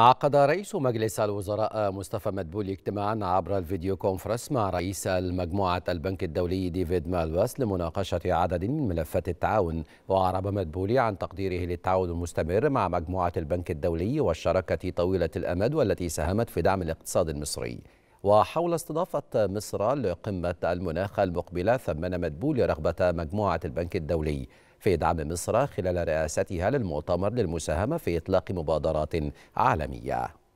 عقد رئيس مجلس الوزراء مصطفى مدبولي اجتماعا عبر الفيديو كونفرنس مع رئيس المجموعة البنك الدولي ديفيد مالباس لمناقشة عدد من ملفات التعاون وأعرب مدبولي عن تقديره للتعاون المستمر مع مجموعة البنك الدولي والشراكة طويلة الأمد والتي ساهمت في دعم الاقتصاد المصري وحول استضافة مصر لقمة المناخ المقبلة ثمن مدبولي رغبة مجموعة البنك الدولي في دعم مصر خلال رئاستها للمؤتمر للمساهمة في إطلاق مبادرات عالمية